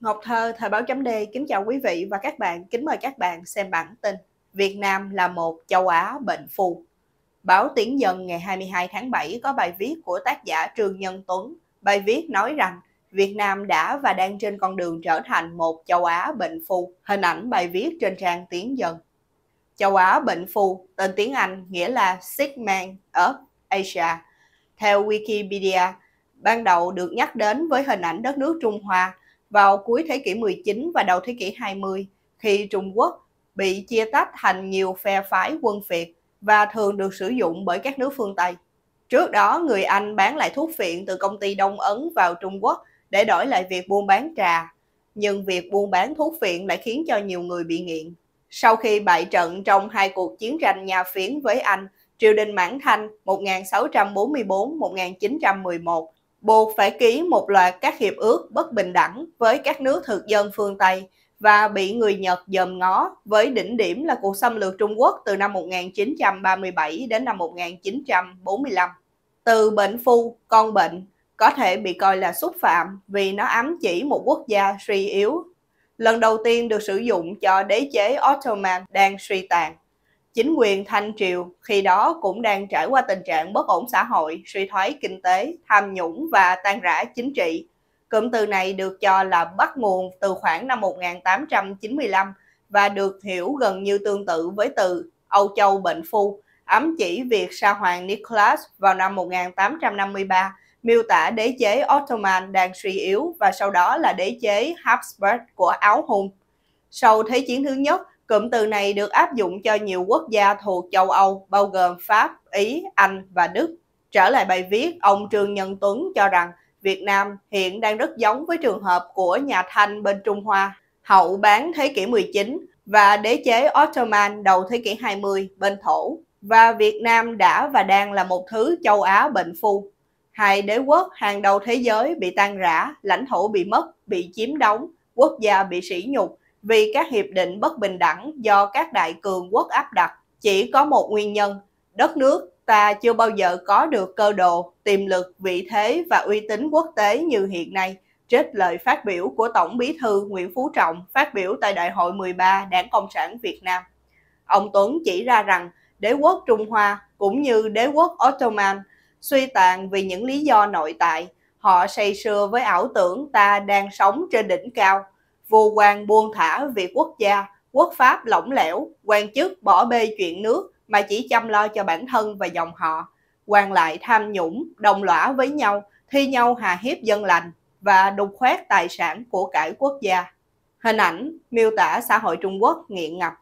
Ngọc Thơ, Thời báo chấm D kính chào quý vị và các bạn. Kính mời các bạn xem bản tin Việt Nam là một châu Á bệnh phù. Báo Tiếng Dân ngày 22 tháng 7 có bài viết của tác giả Trương Nhân Tuấn. Bài viết nói rằng Việt Nam đã và đang trên con đường trở thành một châu Á bệnh phù. Hình ảnh bài viết trên trang Tiếng Dân. Châu Á bệnh phù, tên tiếng Anh nghĩa là Sick Man of Asia. Theo Wikipedia, ban đầu được nhắc đến với hình ảnh đất nước Trung Hoa – vào cuối thế kỷ 19 và đầu thế kỷ 20 khi Trung Quốc bị chia tách thành nhiều phe phái quân phiệt và thường được sử dụng bởi các nước phương Tây. Trước đó, người Anh bán lại thuốc phiện từ công ty Đông Ấn vào Trung Quốc để đổi lại việc buôn bán trà. Nhưng việc buôn bán thuốc phiện lại khiến cho nhiều người bị nghiện. Sau khi bại trận trong hai cuộc chiến tranh nhà phiến với Anh, triều đình Mãn Thanh 1644-1911 buộc phải ký một loạt các hiệp ước bất bình đẳng với các nước thực dân phương Tây và bị người Nhật dòm ngó với đỉnh điểm là cuộc xâm lược Trung Quốc từ năm 1937 đến năm 1945. Từ bệnh phu, con bệnh có thể bị coi là xúc phạm vì nó ám chỉ một quốc gia suy yếu. Lần đầu tiên được sử dụng cho đế chế Ottoman đang suy tàn chính quyền Thanh Triều khi đó cũng đang trải qua tình trạng bất ổn xã hội, suy thoái kinh tế, tham nhũng và tan rã chính trị. Cụm từ này được cho là bắt nguồn từ khoảng năm 1895 và được hiểu gần như tương tự với từ Âu Châu bệnh phu, ám chỉ việc sa hoàng Nicholas vào năm 1853 miêu tả đế chế Ottoman đang suy yếu và sau đó là đế chế Habsburg của Áo Hung. Sau Thế chiến thứ nhất, Cụm từ này được áp dụng cho nhiều quốc gia thuộc châu Âu, bao gồm Pháp, Ý, Anh và Đức. Trở lại bài viết, ông Trương Nhân Tuấn cho rằng Việt Nam hiện đang rất giống với trường hợp của nhà Thanh bên Trung Hoa, hậu bán thế kỷ 19 và đế chế Ottoman đầu thế kỷ 20 bên Thổ. Và Việt Nam đã và đang là một thứ châu Á bệnh phu. Hai đế quốc hàng đầu thế giới bị tan rã, lãnh thổ bị mất, bị chiếm đóng, quốc gia bị sỉ nhục, vì các hiệp định bất bình đẳng do các đại cường quốc áp đặt chỉ có một nguyên nhân, đất nước ta chưa bao giờ có được cơ đồ tiềm lực, vị thế và uy tín quốc tế như hiện nay, trích lời phát biểu của Tổng Bí thư Nguyễn Phú Trọng phát biểu tại Đại hội 13 Đảng Cộng sản Việt Nam. Ông Tuấn chỉ ra rằng đế quốc Trung Hoa cũng như đế quốc Ottoman suy tàn vì những lý do nội tại. Họ say sưa với ảo tưởng ta đang sống trên đỉnh cao – vô quan buông thả việc quốc gia, quốc pháp lỏng lẻo, quan chức bỏ bê chuyện nước mà chỉ chăm lo cho bản thân và dòng họ. quan lại tham nhũng, đồng lõa với nhau, thi nhau hà hiếp dân lành và đục khoét tài sản của cải quốc gia. Hình ảnh miêu tả xã hội Trung Quốc nghiện ngập.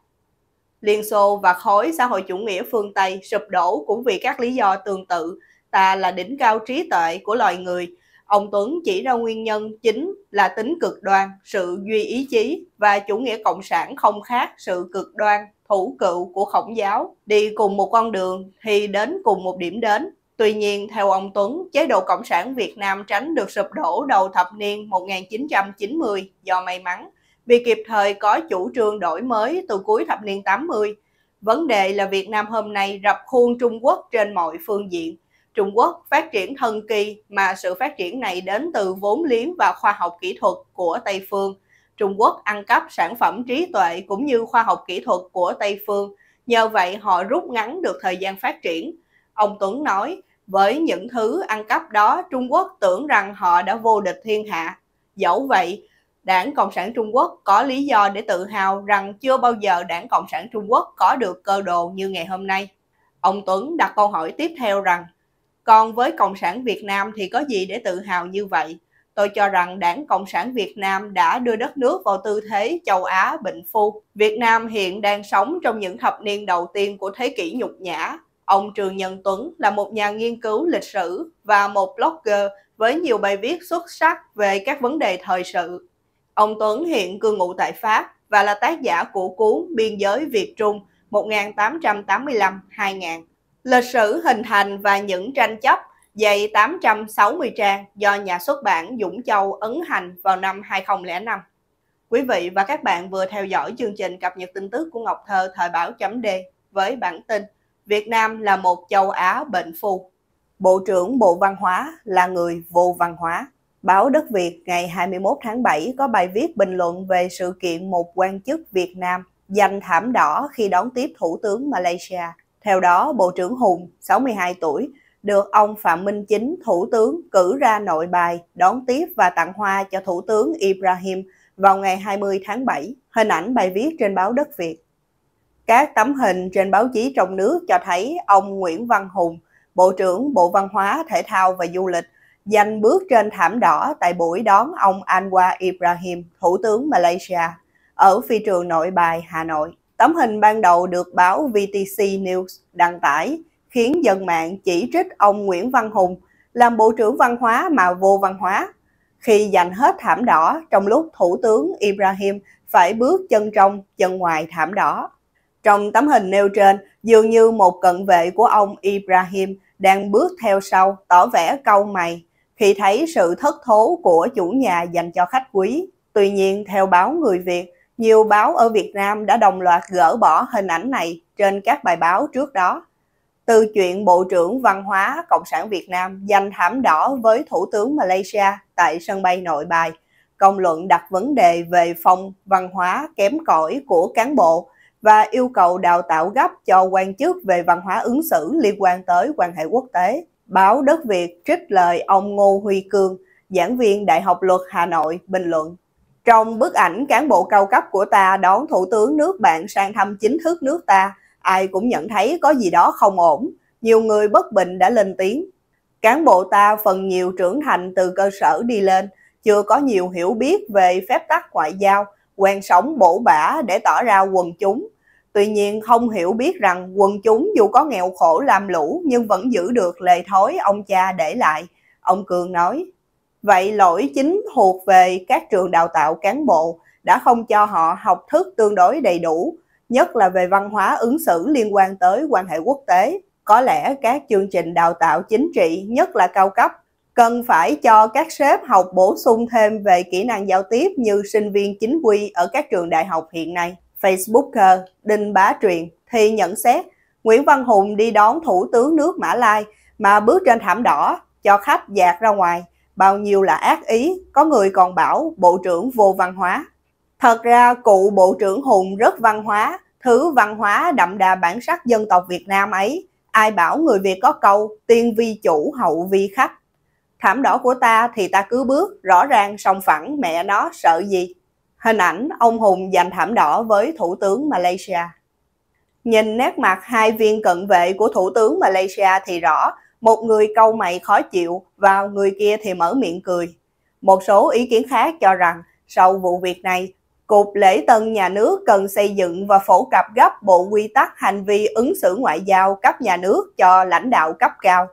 Liên Xô và khối xã hội chủ nghĩa phương Tây sụp đổ cũng vì các lý do tương tự, ta là đỉnh cao trí tuệ của loài người, Ông Tuấn chỉ ra nguyên nhân chính là tính cực đoan, sự duy ý chí và chủ nghĩa cộng sản không khác sự cực đoan, thủ cựu của khổng giáo. Đi cùng một con đường thì đến cùng một điểm đến. Tuy nhiên, theo ông Tuấn, chế độ Cộng sản Việt Nam tránh được sụp đổ đầu thập niên 1990 do may mắn, vì kịp thời có chủ trương đổi mới từ cuối thập niên 80. Vấn đề là Việt Nam hôm nay rập khuôn Trung Quốc trên mọi phương diện, Trung Quốc phát triển thần kỳ mà sự phát triển này đến từ vốn liếng và khoa học kỹ thuật của Tây phương. Trung Quốc ăn cắp sản phẩm trí tuệ cũng như khoa học kỹ thuật của Tây phương, nhờ vậy họ rút ngắn được thời gian phát triển. Ông Tuấn nói, với những thứ ăn cắp đó, Trung Quốc tưởng rằng họ đã vô địch thiên hạ. Dẫu vậy, Đảng Cộng sản Trung Quốc có lý do để tự hào rằng chưa bao giờ Đảng Cộng sản Trung Quốc có được cơ đồ như ngày hôm nay. Ông Tuấn đặt câu hỏi tiếp theo rằng còn với Cộng sản Việt Nam thì có gì để tự hào như vậy? Tôi cho rằng đảng Cộng sản Việt Nam đã đưa đất nước vào tư thế châu Á bệnh phu. Việt Nam hiện đang sống trong những thập niên đầu tiên của thế kỷ nhục nhã. Ông Trường Nhân Tuấn là một nhà nghiên cứu lịch sử và một blogger với nhiều bài viết xuất sắc về các vấn đề thời sự. Ông Tuấn hiện cư ngụ tại Pháp và là tác giả của cuốn Biên giới Việt Trung 1885-2000. Lịch sử hình thành và những tranh chấp dày 860 trang do nhà xuất bản Dũng Châu ấn hành vào năm 2005. Quý vị và các bạn vừa theo dõi chương trình cập nhật tin tức của Ngọc Thơ thời báo chấm D với bản tin Việt Nam là một châu Á bệnh phu. Bộ trưởng Bộ Văn hóa là người vô văn hóa. Báo Đất Việt ngày 21 tháng 7 có bài viết bình luận về sự kiện một quan chức Việt Nam giành thảm đỏ khi đón tiếp Thủ tướng Malaysia theo đó, Bộ trưởng Hùng, 62 tuổi, được ông Phạm Minh Chính, Thủ tướng, cử ra nội bài, đón tiếp và tặng hoa cho Thủ tướng Ibrahim vào ngày 20 tháng 7, hình ảnh bài viết trên báo Đất Việt. Các tấm hình trên báo chí trong nước cho thấy ông Nguyễn Văn Hùng, Bộ trưởng Bộ Văn hóa, Thể thao và Du lịch, giành bước trên thảm đỏ tại buổi đón ông Anwar Ibrahim, Thủ tướng Malaysia, ở phi trường nội bài Hà Nội. Tấm hình ban đầu được báo VTC News đăng tải khiến dân mạng chỉ trích ông Nguyễn Văn Hùng làm Bộ trưởng Văn hóa mà vô văn hóa. Khi giành hết thảm đỏ trong lúc Thủ tướng Ibrahim phải bước chân trong, chân ngoài thảm đỏ. Trong tấm hình nêu trên, dường như một cận vệ của ông Ibrahim đang bước theo sau tỏ vẻ câu mày khi thấy sự thất thố của chủ nhà dành cho khách quý. Tuy nhiên, theo báo Người Việt, nhiều báo ở Việt Nam đã đồng loạt gỡ bỏ hình ảnh này trên các bài báo trước đó. Từ chuyện Bộ trưởng Văn hóa Cộng sản Việt Nam giành thảm đỏ với Thủ tướng Malaysia tại sân bay nội bài, công luận đặt vấn đề về phong văn hóa kém cỏi của cán bộ và yêu cầu đào tạo gấp cho quan chức về văn hóa ứng xử liên quan tới quan hệ quốc tế. Báo Đất Việt trích lời ông Ngô Huy Cương, giảng viên Đại học Luật Hà Nội bình luận trong bức ảnh cán bộ cao cấp của ta đón thủ tướng nước bạn sang thăm chính thức nước ta, ai cũng nhận thấy có gì đó không ổn. Nhiều người bất bình đã lên tiếng. Cán bộ ta phần nhiều trưởng thành từ cơ sở đi lên, chưa có nhiều hiểu biết về phép tắc ngoại giao, quen sống bổ bả để tỏ ra quần chúng. Tuy nhiên không hiểu biết rằng quần chúng dù có nghèo khổ làm lũ nhưng vẫn giữ được lề thói ông cha để lại. Ông Cường nói, Vậy lỗi chính thuộc về các trường đào tạo cán bộ đã không cho họ học thức tương đối đầy đủ, nhất là về văn hóa ứng xử liên quan tới quan hệ quốc tế. Có lẽ các chương trình đào tạo chính trị, nhất là cao cấp, cần phải cho các sếp học bổ sung thêm về kỹ năng giao tiếp như sinh viên chính quy ở các trường đại học hiện nay. Facebooker Đinh Bá Truyền thì nhận xét Nguyễn Văn Hùng đi đón Thủ tướng nước Mã Lai mà bước trên thảm đỏ cho khách dạt ra ngoài – bao nhiêu là ác ý, có người còn bảo bộ trưởng vô văn hóa. Thật ra cụ bộ trưởng Hùng rất văn hóa, thứ văn hóa đậm đà bản sắc dân tộc Việt Nam ấy. Ai bảo người Việt có câu tiên vi chủ hậu vi khách. Thảm đỏ của ta thì ta cứ bước, rõ ràng song phẳng mẹ nó sợ gì. Hình ảnh ông Hùng giành thảm đỏ với Thủ tướng Malaysia. Nhìn nét mặt hai viên cận vệ của Thủ tướng Malaysia thì rõ, một người câu mày khó chịu và người kia thì mở miệng cười. Một số ý kiến khác cho rằng sau vụ việc này, Cục Lễ tân Nhà nước cần xây dựng và phổ cập gấp bộ quy tắc hành vi ứng xử ngoại giao cấp nhà nước cho lãnh đạo cấp cao.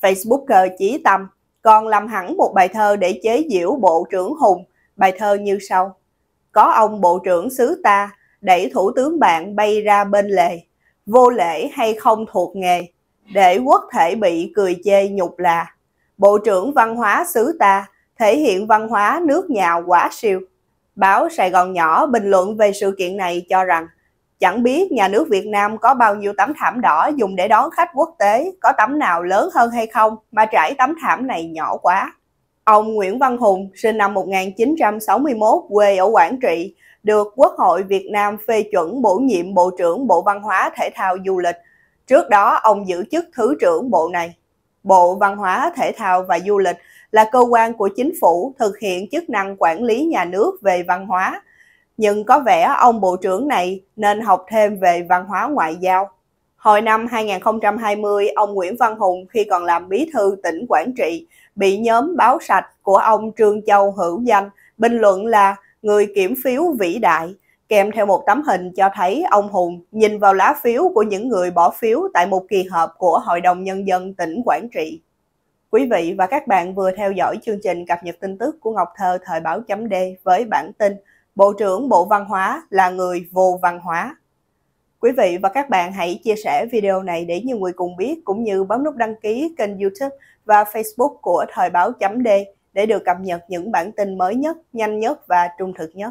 Facebooker Chí Tâm còn làm hẳn một bài thơ để chế giễu Bộ trưởng Hùng, bài thơ như sau. Có ông Bộ trưởng xứ ta, đẩy Thủ tướng bạn bay ra bên lề, vô lễ hay không thuộc nghề, để quốc thể bị cười chê nhục là. Bộ trưởng văn hóa xứ ta thể hiện văn hóa nước nhà quá siêu. Báo Sài Gòn Nhỏ bình luận về sự kiện này cho rằng Chẳng biết nhà nước Việt Nam có bao nhiêu tấm thảm đỏ dùng để đón khách quốc tế, có tấm nào lớn hơn hay không mà trải tấm thảm này nhỏ quá. Ông Nguyễn Văn Hùng, sinh năm 1961, quê ở Quảng Trị, được Quốc hội Việt Nam phê chuẩn bổ nhiệm Bộ trưởng Bộ Văn hóa Thể thao Du lịch Trước đó, ông giữ chức Thứ trưởng Bộ này. Bộ Văn hóa, Thể thao và Du lịch là cơ quan của chính phủ thực hiện chức năng quản lý nhà nước về văn hóa. Nhưng có vẻ ông Bộ trưởng này nên học thêm về văn hóa ngoại giao. Hồi năm 2020, ông Nguyễn Văn Hùng khi còn làm bí thư tỉnh Quảng Trị bị nhóm báo sạch của ông Trương Châu Hữu Danh bình luận là người kiểm phiếu vĩ đại kèm theo một tấm hình cho thấy ông Hùng nhìn vào lá phiếu của những người bỏ phiếu tại một kỳ họp của Hội đồng Nhân dân tỉnh Quảng Trị. Quý vị và các bạn vừa theo dõi chương trình cập nhật tin tức của Ngọc Thơ thời báo chấm D với bản tin Bộ trưởng Bộ Văn hóa là người vô văn hóa. Quý vị và các bạn hãy chia sẻ video này để nhiều người cùng biết cũng như bấm nút đăng ký kênh YouTube và Facebook của thời báo chấm D để được cập nhật những bản tin mới nhất, nhanh nhất và trung thực nhất.